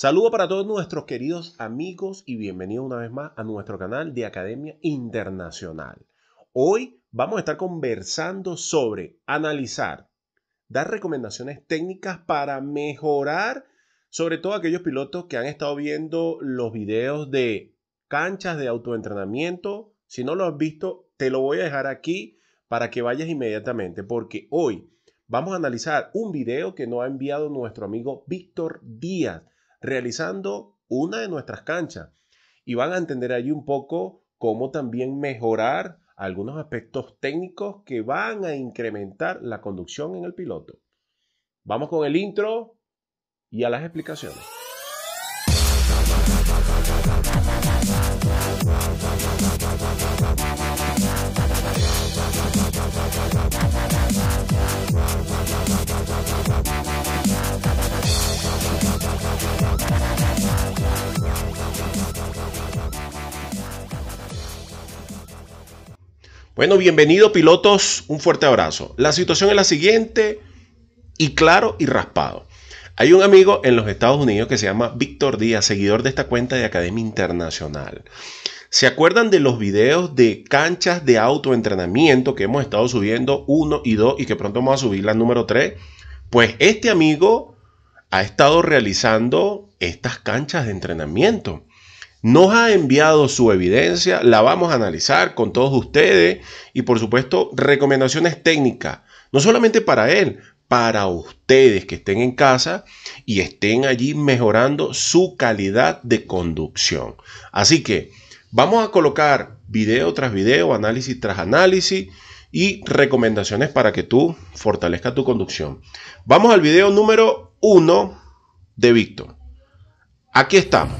Saludo para todos nuestros queridos amigos y bienvenidos una vez más a nuestro canal de Academia Internacional. Hoy vamos a estar conversando sobre analizar, dar recomendaciones técnicas para mejorar, sobre todo aquellos pilotos que han estado viendo los videos de canchas de autoentrenamiento. Si no lo has visto, te lo voy a dejar aquí para que vayas inmediatamente, porque hoy vamos a analizar un video que nos ha enviado nuestro amigo Víctor Díaz realizando una de nuestras canchas. Y van a entender allí un poco cómo también mejorar algunos aspectos técnicos que van a incrementar la conducción en el piloto. Vamos con el intro y a las explicaciones. Bueno, bienvenidos pilotos, un fuerte abrazo. La situación es la siguiente, y claro y raspado. Hay un amigo en los Estados Unidos que se llama Víctor Díaz, seguidor de esta cuenta de Academia Internacional. ¿Se acuerdan de los videos de canchas de autoentrenamiento que hemos estado subiendo uno y 2 y que pronto vamos a subir la número 3? Pues este amigo ha estado realizando estas canchas de entrenamiento. Nos ha enviado su evidencia, la vamos a analizar con todos ustedes y por supuesto recomendaciones técnicas, no solamente para él, para ustedes que estén en casa y estén allí mejorando su calidad de conducción. Así que vamos a colocar video tras video, análisis tras análisis y recomendaciones para que tú fortalezcas tu conducción. Vamos al video número uno de Víctor. Aquí estamos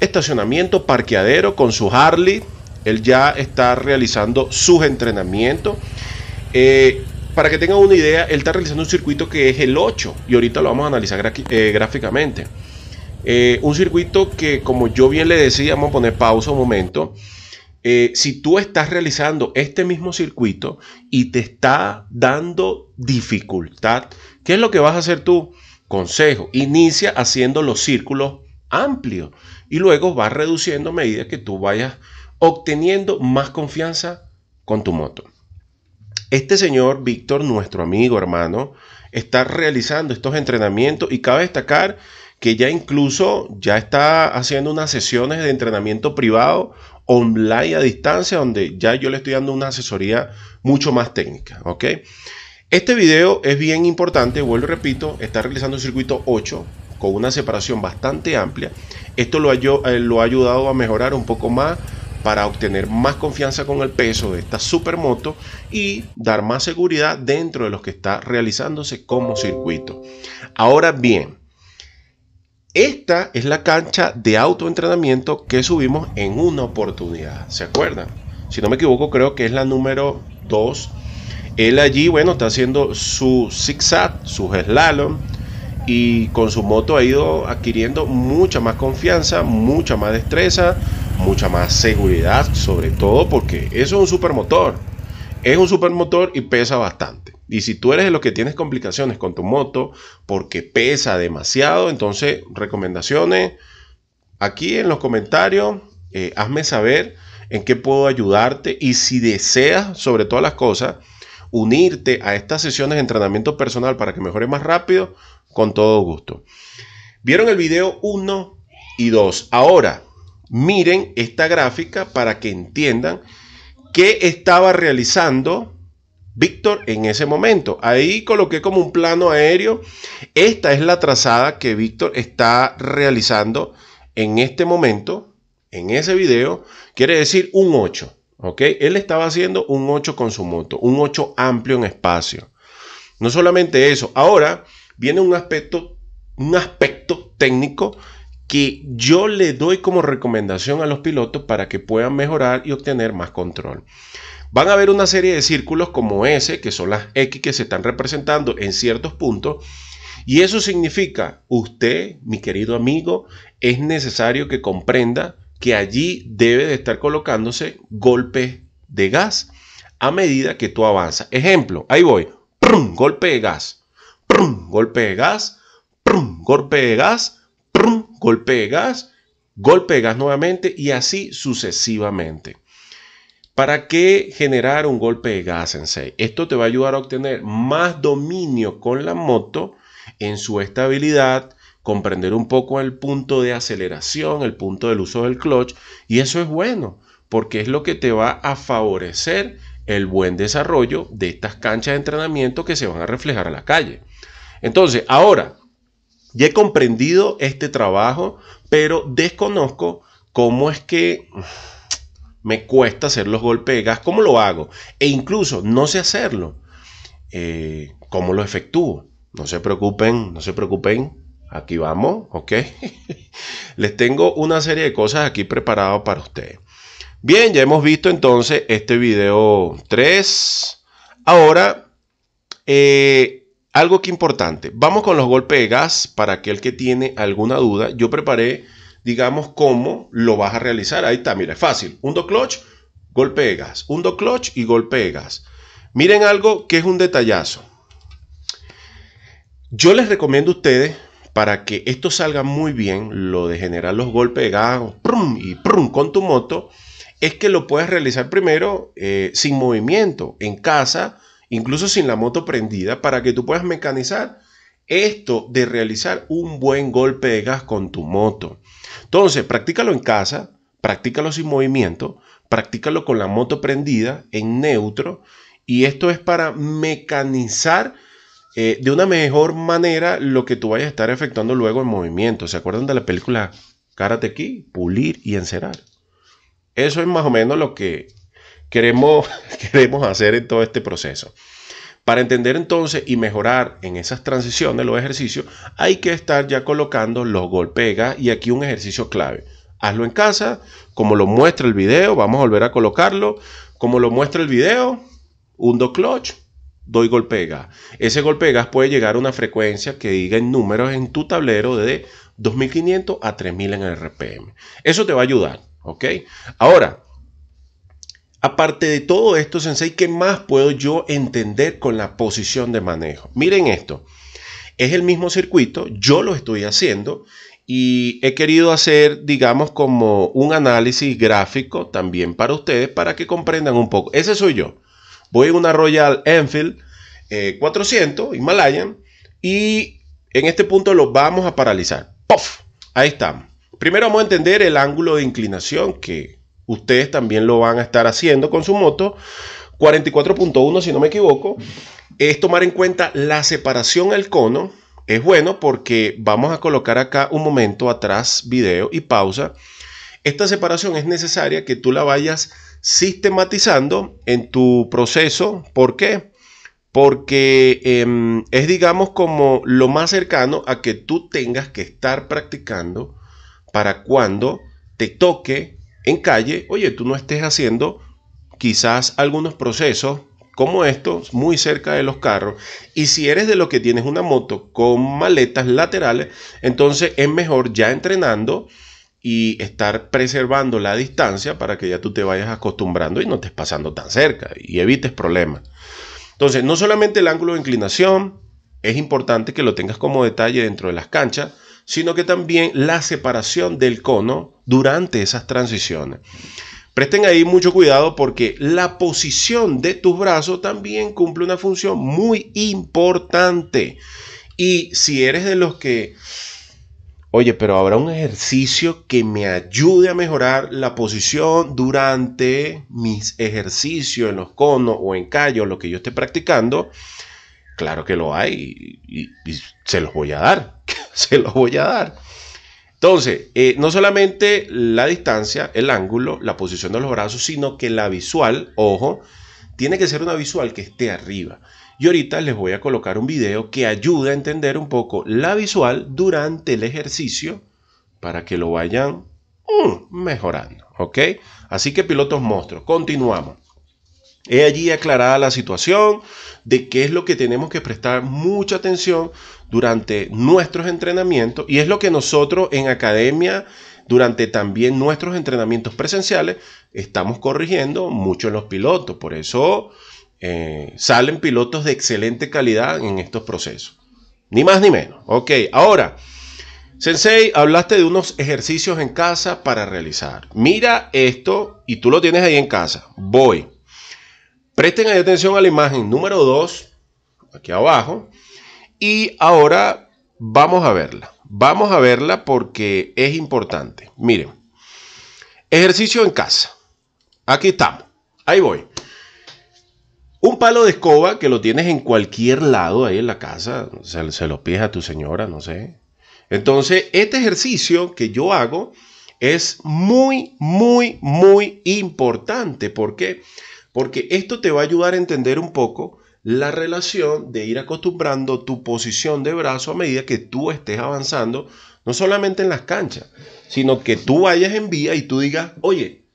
estacionamiento, parqueadero con su Harley. Él ya está realizando sus entrenamientos. Eh, para que tengan una idea, él está realizando un circuito que es el 8 y ahorita lo vamos a analizar eh, gráficamente. Eh, un circuito que, como yo bien le decía, vamos a poner pausa un momento. si tú estás realizando este mismo circuito y te está dando dificultad, ¿qué es lo que vas a hacer tú? Consejo, inicia haciendo los círculos amplio y luego va reduciendo a medida que tú vayas obteniendo más confianza con tu moto. Este señor Víctor, nuestro amigo, hermano, está realizando estos entrenamientos y cabe destacar que ya incluso ya está haciendo unas sesiones de entrenamiento privado online a distancia donde ya yo le estoy dando una asesoría mucho más técnica, ¿ok? Este video es bien importante, vuelvo y repito, está realizando el circuito 8, con una separación bastante amplia, esto eh, lo ha, ayudado a mejorar un poco más para obtener más confianza con el peso de esta supermoto y dar más seguridad dentro de lo que está realizándose como circuito. Ahora bien, esta es la cancha de autoentrenamiento que subimos en una oportunidad, ¿se acuerdan? Si no me equivoco, creo que es la número 2. Él allí, bueno, está haciendo su zigzag, su slalom, y con su moto ha ido adquiriendo mucha más confianza, mucha más destreza, mucha más seguridad, sobre todo porque eso es un supermotor. Es un supermotor y pesa bastante. Y si tú eres de los que tienes complicaciones con tu moto porque pesa demasiado, entonces recomendaciones aquí en los comentarios, eh, hazme saber en qué puedo ayudarte y si deseas, sobre todas las cosas, unirte a estas sesiones de entrenamiento personal para que mejore más rápido, con todo gusto. ¿Vieron el video 1 y 2? Ahora, miren esta gráfica para que entiendan qué estaba realizando Víctor en ese momento. Ahí coloqué como un plano aéreo. Esta es la trazada que Víctor está realizando en este momento, en ese video. Quiere decir un 8. Él estaba haciendo un 8 con su moto, un 8 amplio en espacio. No solamente eso, ahora viene un aspecto, un aspecto técnico que yo le doy como recomendación a los pilotos para que puedan mejorar y obtener más control. Van a ver una serie de círculos como ese, que son las X que se están representando en ciertos puntos, y eso significa, usted, mi querido amigo, es necesario que comprenda que allí debe de estar colocándose golpes de gas a medida que tú avanzas. Ejemplo, ahí voy, golpe de gas, golpe de gas, golpe de gas, ¡prum! golpe de gas, golpe de gas nuevamente y así sucesivamente. ¿Para qué generar un golpe de gas, en 6 Esto te va a ayudar a obtener más dominio con la moto en su estabilidad, comprender un poco el punto de aceleración, el punto del uso del clutch, y eso es bueno, porque es lo que te va a favorecer el buen desarrollo de estas canchas de entrenamiento que se van a reflejar a la calle. Entonces, ahora, ya he comprendido este trabajo, pero desconozco cómo es que me cuesta hacer los golpes de gas, cómo lo hago, e incluso no sé hacerlo, eh, cómo lo efectúo. No se preocupen, no se preocupen, aquí vamos, ¿ok? Les tengo una serie de cosas aquí preparado para ustedes. Bien, ya hemos visto entonces este video 3. Ahora, eh, algo que importante. Vamos con los golpes de gas para aquel que tiene alguna duda. Yo preparé, digamos, cómo lo vas a realizar. Ahí está, mira, es fácil. Un do clutch, golpe de gas. Un do clutch y golpe de gas. Miren algo que es un detallazo. Yo les recomiendo a ustedes para que esto salga muy bien, lo de generar los golpes de gas y con tu moto, es que lo puedes realizar primero eh, sin movimiento, en casa, incluso sin la moto prendida, para que tú puedas mecanizar esto de realizar un buen golpe de gas con tu moto. Entonces, practícalo en casa, practícalo sin movimiento, practícalo con la moto prendida en neutro y esto es para mecanizar eh, de una mejor manera lo que tú vayas a estar efectuando luego en movimiento. ¿Se acuerdan de la película Karate Kid? Pulir y encerar. Eso es más o menos lo que queremos, queremos hacer en todo este proceso. Para entender entonces y mejorar en esas transiciones los ejercicios, hay que estar ya colocando los golpegas y aquí un ejercicio clave. Hazlo en casa, como lo muestra el video, vamos a volver a colocarlo, como lo muestra el video, un do clutch, doy golpe de gas. Ese golpe de gas puede llegar a una frecuencia que diga en números en tu tablero de 2500 a 3000 en RPM. Eso te va a ayudar, ¿ok? Ahora, aparte de todo esto, Sensei, ¿qué más puedo yo entender con la posición de manejo? Miren esto. Es el mismo circuito, yo lo estoy haciendo y he querido hacer, digamos, como un análisis gráfico también para ustedes para que comprendan un poco. Ese soy yo. Voy a una Royal Enfield 400 eh, Himalayan y en este punto lo vamos a paralizar. ¡Pof! Ahí estamos. Primero vamos a entender el ángulo de inclinación que ustedes también lo van a estar haciendo con su moto. 44.1 si no me equivoco, es tomar en cuenta la separación al cono. Es bueno porque vamos a colocar acá un momento atrás video y pausa. Esta separación es necesaria que tú la vayas sistematizando en tu proceso. ¿Por qué? Porque em, es, digamos, como lo más cercano a que tú tengas que estar practicando para cuando te toque en calle, oye, tú no estés haciendo quizás algunos procesos como estos muy cerca de los carros. Y si eres de lo que tienes una moto con maletas laterales, entonces es mejor ya entrenando y estar preservando la distancia para que ya tú te vayas acostumbrando y no estés pasando tan cerca y evites problemas. Entonces, no solamente el ángulo de inclinación, es importante que lo tengas como detalle dentro de las canchas, sino que también la separación del cono durante esas transiciones. Presten ahí mucho cuidado porque la posición de tus brazos también cumple una función muy importante. Y si eres de los que Oye, pero habrá un ejercicio que me ayude a mejorar la posición durante mis ejercicios en los conos o en callo, lo que yo esté practicando. Claro que lo hay y, se los voy a dar. se los voy a dar. Entonces, eh, no solamente la distancia, el ángulo, la posición de los brazos, sino que la visual, ojo, tiene que ser una visual que esté arriba. Y ahorita les voy a colocar un video que ayuda a entender un poco la visual durante el ejercicio para que lo vayan mm, mejorando. ¿Ok? Así que pilotos monstruos, continuamos. He allí aclarada la situación de qué es lo que tenemos que prestar mucha atención durante nuestros entrenamientos y es lo que nosotros en academia, durante también nuestros entrenamientos presenciales, estamos corrigiendo mucho en los pilotos. Por eso eh, salen pilotos de excelente calidad en estos procesos. Ni más ni menos. Ok, ahora, Sensei, hablaste de unos ejercicios en casa para realizar. Mira esto y tú lo tienes ahí en casa. Voy. Presten atención a la imagen número 2, aquí abajo. Y ahora vamos a verla. Vamos a verla porque es importante. Miren, ejercicio en casa. Aquí estamos. Ahí voy. Un palo de escoba que lo tienes en cualquier lado ahí en la casa, se, lo pides a tu señora, no sé. Entonces, este ejercicio que yo hago es muy, muy, muy importante. ¿Por qué? Porque esto te va a ayudar a entender un poco la relación de ir acostumbrando tu posición de brazo a medida que tú estés avanzando, no solamente en las canchas, sino que tú vayas en vía y tú digas, oye,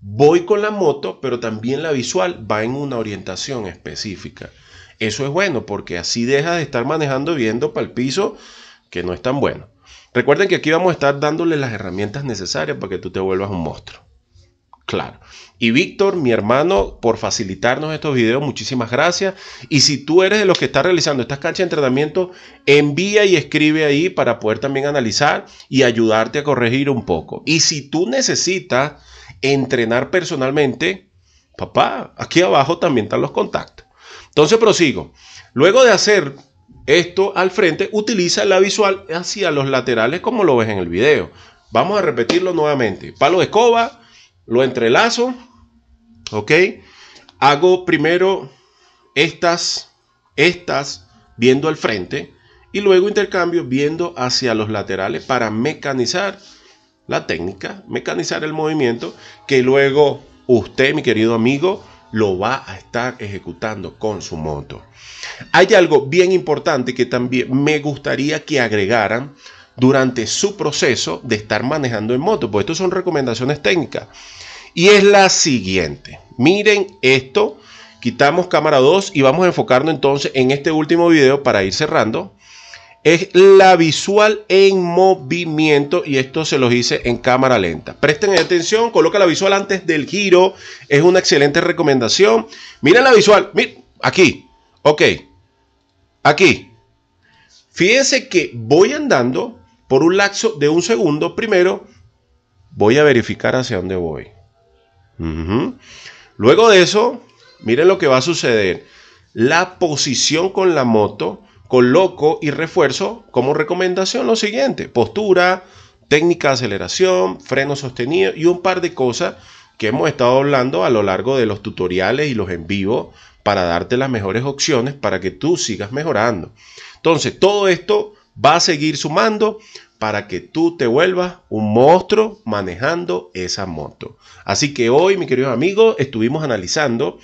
voy con la moto, pero también la visual va en una orientación específica. Eso es bueno porque así dejas de estar manejando viendo para el piso, que no es tan bueno. Recuerden que aquí vamos a estar dándole las herramientas necesarias para que tú te vuelvas un monstruo. Claro. Y Víctor, mi hermano, por facilitarnos estos videos, muchísimas gracias. Y si tú eres de los que está realizando estas canchas de entrenamiento, envía y escribe ahí para poder también analizar y ayudarte a corregir un poco. Y si tú necesitas entrenar personalmente, papá, aquí abajo también están los contactos. Entonces prosigo. Luego de hacer esto al frente, utiliza la visual hacia los laterales como lo ves en el video. Vamos a repetirlo nuevamente. Palo de escoba, lo entrelazo, ¿ok? Hago primero estas, estas, viendo al frente, y luego intercambio viendo hacia los laterales para mecanizar la técnica, mecanizar el movimiento, que luego usted, mi querido amigo, lo va a estar ejecutando con su moto. Hay algo bien importante que también me gustaría que agregaran durante su proceso de estar manejando en moto, porque esto son recomendaciones técnicas. Y es la siguiente. Miren esto, quitamos cámara 2 y vamos a enfocarnos entonces en este último video para ir cerrando es la visual en movimiento y esto se los hice en cámara lenta. Presten atención, coloca la visual antes del giro, es una excelente recomendación. Miren la visual, miren, aquí, ok, aquí. Fíjense que voy andando por un lapso de un segundo. Primero, voy a verificar hacia dónde voy. Luego de eso, miren lo que va a suceder. La posición con la moto coloco y refuerzo como recomendación lo siguiente, postura, técnica de aceleración, freno sostenido y un par de cosas que hemos estado hablando a lo largo de los tutoriales y los en vivo para darte las mejores opciones para que tú sigas mejorando. Entonces, todo esto va a seguir sumando para que tú te vuelvas un monstruo manejando esa moto. Así que hoy, mi queridos amigos, estuvimos analizando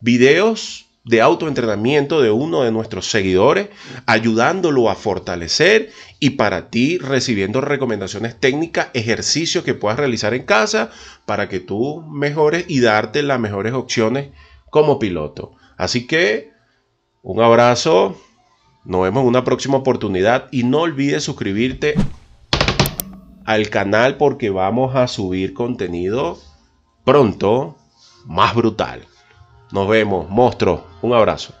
videos de autoentrenamiento de uno de nuestros seguidores, ayudándolo a fortalecer y para ti recibiendo recomendaciones técnicas, ejercicios que puedas realizar en casa para que tú mejores y darte las mejores opciones como piloto. Así que un abrazo, nos vemos en una próxima oportunidad y no olvides suscribirte al canal porque vamos a subir contenido pronto más brutal. Nos vemos, monstruo. Un abrazo.